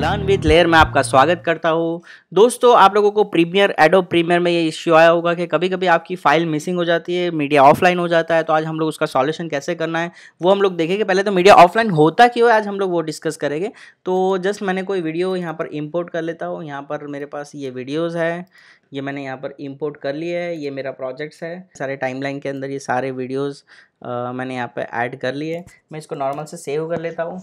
learn with layer में आपका स्वागत करता हूँ दोस्तों आप लोगों को प्रीमियर एडो प्रीमियर में ये इश्यू आया होगा कि कभी कभी आपकी फाइल मिसिंग हो जाती है मीडिया ऑफलाइन हो जाता है तो आज हम लोग उसका सॉल्यूशन कैसे करना है वो हम लोग देखेंगे पहले तो मीडिया ऑफलाइन होता क्यों है आज हम लोग वो डिस्कस करेंगे तो जस्ट मैंने कोई वीडियो यहाँ पर इम्पोर्ट कर लेता हूँ यहाँ पर मेरे पास ये वीडियोज़ है ये मैंने यहाँ पर इम्पोर्ट कर लिया है ये मेरा प्रोजेक्ट्स है सारे टाइमलाइन के अंदर ये सारे वीडियोज मैंने यहाँ पे ऐड कर लिए मैं इसको नॉर्मल से सेव कर लेता हूँ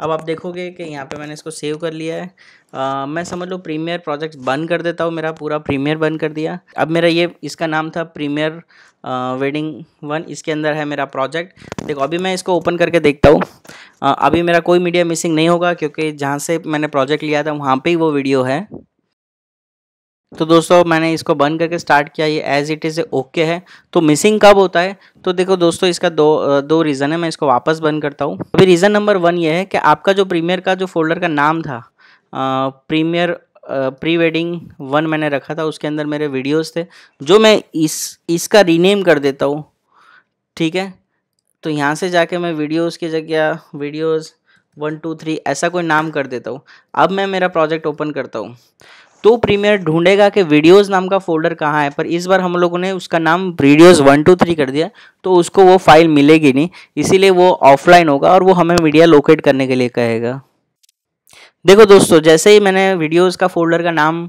अब आप देखोगे कि यहाँ पे मैंने इसको सेव कर लिया है आ, मैं समझ लो प्रीमियर प्रोजेक्ट बंद कर देता हूँ मेरा पूरा प्रीमियर बंद कर दिया अब मेरा ये इसका नाम था प्रीमियर वेडिंग वन इसके अंदर है मेरा प्रोजेक्ट देखो अभी मैं इसको ओपन करके देखता हूँ अभी मेरा कोई मीडिया मिसिंग नहीं होगा क्योंकि जहाँ से मैंने प्रोजेक्ट लिया था वहाँ पर ही वो वीडियो है तो दोस्तों मैंने इसको बंद करके स्टार्ट किया ये एज इट इज़ ओके है तो मिसिंग कब होता है तो देखो दोस्तों इसका दो दो रीज़न है मैं इसको वापस बंद करता हूँ अभी रीज़न नंबर वन ये है कि आपका जो प्रीमियर का जो फोल्डर का नाम था प्रीमियर प्री वेडिंग वन मैंने रखा था उसके अंदर मेरे वीडियोज़ थे जो मैं इस इसका रीनेम कर देता हूँ ठीक है तो यहाँ से जाके मैं वीडियोज़ की जगह वीडियोज़ वन टू थ्री ऐसा कोई नाम कर देता हूँ अब मैं मेरा प्रोजेक्ट ओपन करता हूँ तो प्रीमियर ढूंढेगा कि वीडियोज़ नाम का फोल्डर कहाँ है पर इस बार हम लोगों ने उसका नाम वीडियोज वन टू थ्री कर दिया तो उसको वो फाइल मिलेगी नहीं इसीलिए वो ऑफलाइन होगा और वो हमें मीडिया लोकेट करने के लिए कहेगा देखो दोस्तों जैसे ही मैंने वीडियोज का फोल्डर का नाम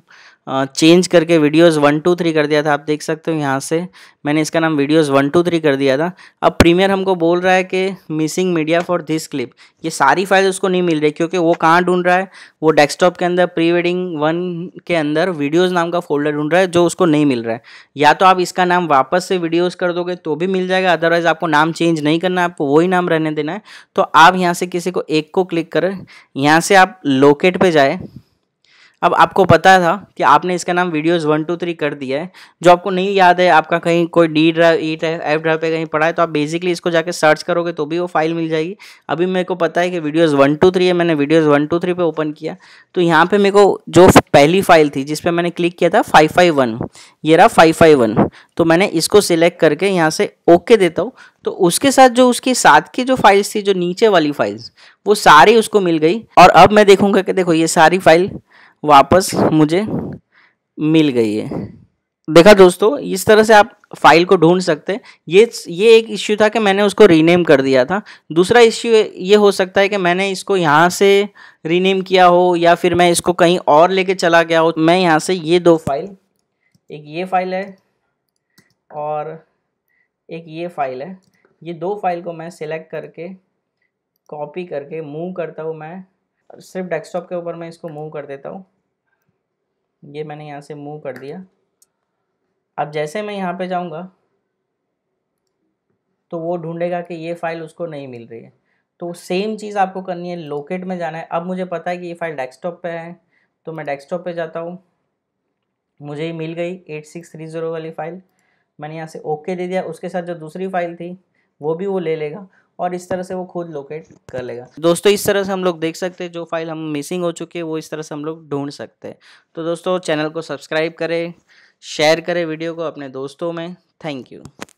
चेंज करके वीडियोस वन टू थ्री कर दिया था आप देख सकते हो यहाँ से मैंने इसका नाम वीडियोस वन टू थ्री कर दिया था अब प्रीमियर हमको बोल रहा है कि missing media for this clip ये सारी फाइल उसको नहीं मिल रही क्योंकि वो कहाँ ढूंढ रहा है वो डेस्कटॉप के अंदर प्री वेडिंग वन के अंदर वीडियोज़ नाम का फोल्डर ढूंढ रहा है जो उसको नहीं मिल रहा है या तो आप इसका नाम वापस से वीडियोज़ कर दोगे तो भी मिल जाएगा अदरवाइज़ आपको नाम चेंज नहीं करना है आपको वही नाम रहने देना है तो आप यहाँ से किसी को एक को क्लिक करें यहाँ से आप लोकेट पर जाए अब आपको पता था कि आपने इसका नाम वीडियोस वन टू थ्री कर दिया है जो आपको नहीं याद है आपका कहीं कोई D drive E drive F drive पे कहीं पड़ा है तो आप बेसिकली इसको जाके सर्च करोगे तो भी वो फाइल मिल जाएगी अभी मेरे को पता है कि वीडियोस वन टू थ्री है मैंने वीडियोस वन टू थ्री पे ओपन किया तो यहाँ पर मेरे को जो पहली फाइल थी जिस पर मैंने क्लिक किया था फाइव फाइव वन ये रहा फाइव फाइव वन तो मैंने इसको सिलेक्ट करके यहाँ से ओके देता हूँ तो उसके साथ जो उसके साथ की जो फाइल्स थी जो नीचे वाली फाइल्स वो सारी उसको मिल गई और अब मैं देखूंगा कि देखो ये सारी फाइल वापस मुझे मिल गई है देखा दोस्तों इस तरह से आप फाइल को ढूंढ सकते हैं ये ये एक इश्यू था कि मैंने उसको रीनेम कर दिया था दूसरा इश्यू ये हो सकता है कि मैंने इसको यहाँ से रीनेम किया हो या फिर मैं इसको कहीं और लेके चला गया हो मैं यहाँ से ये दो फाइल एक ये फाइल है और एक ये फाइल है ये दो फाइल को मैं सिलेक्ट करके कॉपी करके मूव करता हूँ मैं सिर्फ डेस्कटॉप के ऊपर मैं इसको मूव कर देता हूँ ये मैंने यहाँ से मूव कर दिया अब जैसे मैं यहाँ पे जाऊँगा तो वो ढूंढेगा कि ये फ़ाइल उसको नहीं मिल रही है तो सेम चीज़ आपको करनी है लोकेट में जाना है अब मुझे पता है कि ये फाइल डेस्कटॉप पे है तो मैं डेस्कटॉप पे जाता हूँ मुझे ही मिल गई एट सिक्स थ्री ज़ीरो वाली फ़ाइल मैंने यहाँ से ओके दे दिया उसके साथ जो दूसरी फाइल थी वो भी वो ले लेगा और इस तरह से वो खुद लोकेट कर लेगा दोस्तों इस तरह से हम लोग देख सकते हैं जो फाइल हम मिसिंग हो चुकी है वो इस तरह से हम लोग ढूंढ सकते हैं तो दोस्तों चैनल को सब्सक्राइब करें शेयर करें वीडियो को अपने दोस्तों में थैंक यू